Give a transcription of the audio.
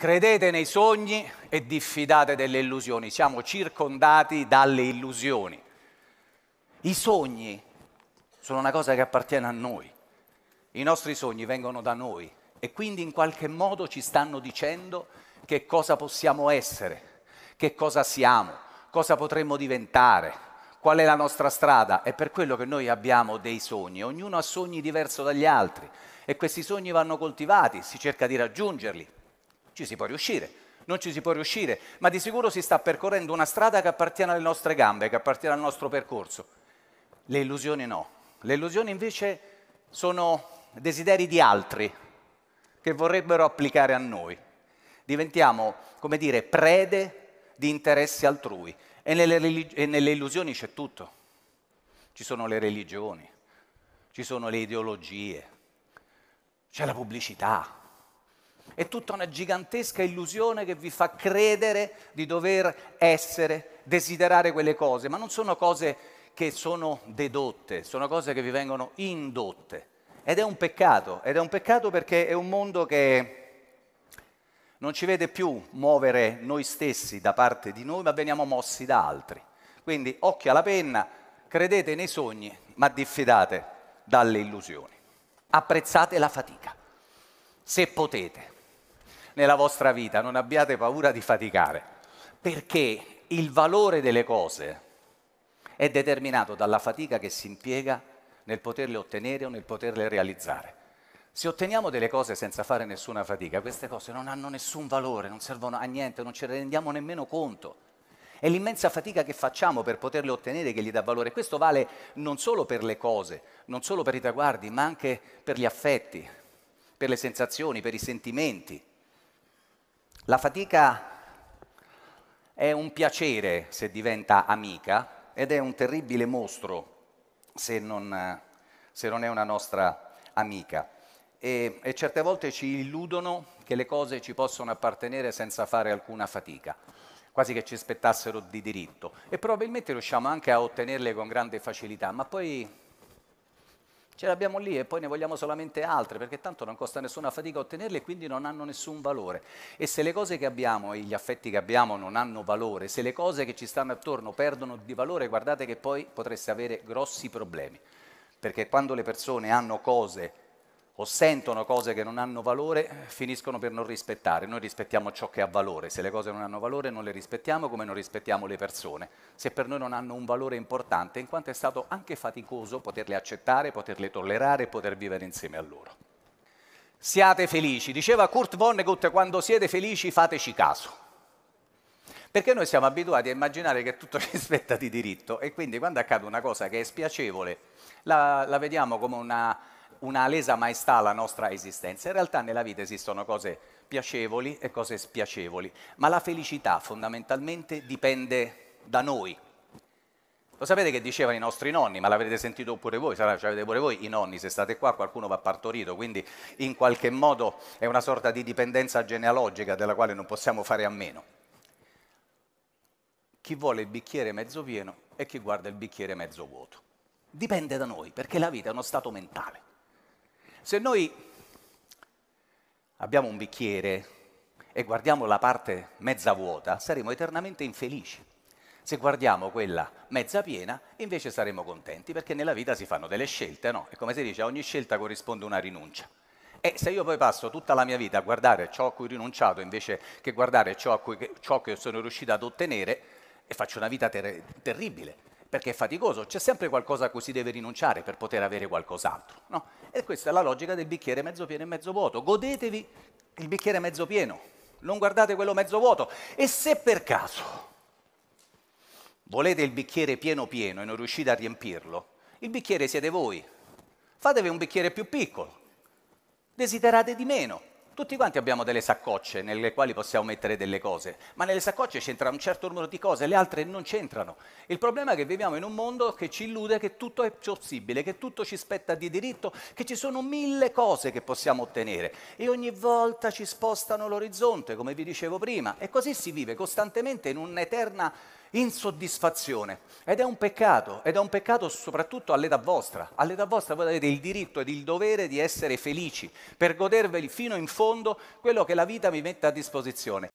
Credete nei sogni e diffidate delle illusioni. Siamo circondati dalle illusioni. I sogni sono una cosa che appartiene a noi. I nostri sogni vengono da noi e quindi in qualche modo ci stanno dicendo che cosa possiamo essere, che cosa siamo, cosa potremmo diventare, qual è la nostra strada. È per quello che noi abbiamo dei sogni. Ognuno ha sogni diversi dagli altri e questi sogni vanno coltivati, si cerca di raggiungerli ci si può riuscire, non ci si può riuscire, ma di sicuro si sta percorrendo una strada che appartiene alle nostre gambe, che appartiene al nostro percorso. Le illusioni no. Le illusioni invece sono desideri di altri che vorrebbero applicare a noi. Diventiamo, come dire, prede di interessi altrui e nelle, e nelle illusioni c'è tutto. Ci sono le religioni, ci sono le ideologie, c'è la pubblicità, è tutta una gigantesca illusione che vi fa credere di dover essere, desiderare quelle cose, ma non sono cose che sono dedotte, sono cose che vi vengono indotte. Ed è un peccato, ed è un peccato perché è un mondo che non ci vede più muovere noi stessi da parte di noi, ma veniamo mossi da altri. Quindi occhio alla penna, credete nei sogni, ma diffidate dalle illusioni. Apprezzate la fatica, se potete nella vostra vita, non abbiate paura di faticare, perché il valore delle cose è determinato dalla fatica che si impiega nel poterle ottenere o nel poterle realizzare. Se otteniamo delle cose senza fare nessuna fatica, queste cose non hanno nessun valore, non servono a niente, non ce ne rendiamo nemmeno conto. È l'immensa fatica che facciamo per poterle ottenere che gli dà valore. Questo vale non solo per le cose, non solo per i traguardi, ma anche per gli affetti, per le sensazioni, per i sentimenti. La fatica è un piacere se diventa amica ed è un terribile mostro se non, se non è una nostra amica. E, e certe volte ci illudono che le cose ci possono appartenere senza fare alcuna fatica quasi che ci aspettassero di diritto e probabilmente riusciamo anche a ottenerle con grande facilità, ma poi ce l'abbiamo lì e poi ne vogliamo solamente altre, perché tanto non costa nessuna fatica ottenerle e quindi non hanno nessun valore. E se le cose che abbiamo e gli affetti che abbiamo non hanno valore, se le cose che ci stanno attorno perdono di valore, guardate che poi potreste avere grossi problemi, perché quando le persone hanno cose o sentono cose che non hanno valore, finiscono per non rispettare. Noi rispettiamo ciò che ha valore, se le cose non hanno valore non le rispettiamo come non rispettiamo le persone. Se per noi non hanno un valore importante, in quanto è stato anche faticoso poterle accettare, poterle tollerare e poter vivere insieme a loro. Siate felici, diceva Kurt Vonnegut, quando siete felici fateci caso. Perché noi siamo abituati a immaginare che tutto ci spetta di diritto e quindi quando accade una cosa che è spiacevole la, la vediamo come una una lesa maestà alla nostra esistenza. In realtà nella vita esistono cose piacevoli e cose spiacevoli, ma la felicità fondamentalmente dipende da noi. Lo sapete che dicevano i nostri nonni, ma l'avete sentito pure voi, sarà, cioè avete pure voi i nonni, se state qua qualcuno va partorito, quindi in qualche modo è una sorta di dipendenza genealogica della quale non possiamo fare a meno. Chi vuole il bicchiere mezzo pieno e chi guarda il bicchiere mezzo vuoto. Dipende da noi, perché la vita è uno stato mentale. Se noi abbiamo un bicchiere e guardiamo la parte mezza vuota, saremo eternamente infelici. Se guardiamo quella mezza piena, invece saremo contenti, perché nella vita si fanno delle scelte, no? E come si dice, ogni scelta corrisponde a una rinuncia. E se io poi passo tutta la mia vita a guardare ciò a cui ho rinunciato invece che guardare ciò, cui, ciò che sono riuscito ad ottenere, e faccio una vita ter- terribile, perché è faticoso, c'è sempre qualcosa a cui si deve rinunciare per poter avere qualcos'altro. No? E questa è la logica del bicchiere mezzo pieno e mezzo vuoto. Godetevi il bicchiere mezzo pieno, non guardate quello mezzo vuoto. E se per caso volete il bicchiere pieno pieno e non riuscite a riempirlo, il bicchiere siete voi. Fatevi un bicchiere più piccolo, desiderate di meno, tutti quanti abbiamo delle saccocce nelle quali possiamo mettere delle cose, ma nelle saccocce c'entra un certo numero di cose, le altre non c'entrano. Il problema è che viviamo in un mondo che ci illude che tutto è possibile, che tutto ci spetta di diritto, che ci sono mille cose che possiamo ottenere e ogni volta ci spostano l'orizzonte, come vi dicevo prima, e così si vive costantemente in un'eterna insoddisfazione. Ed è un peccato, ed è un peccato soprattutto all'età vostra. All'età vostra voi avete il diritto ed il dovere di essere felici, per goderveli fino in fondo quello che la vita vi mette a disposizione.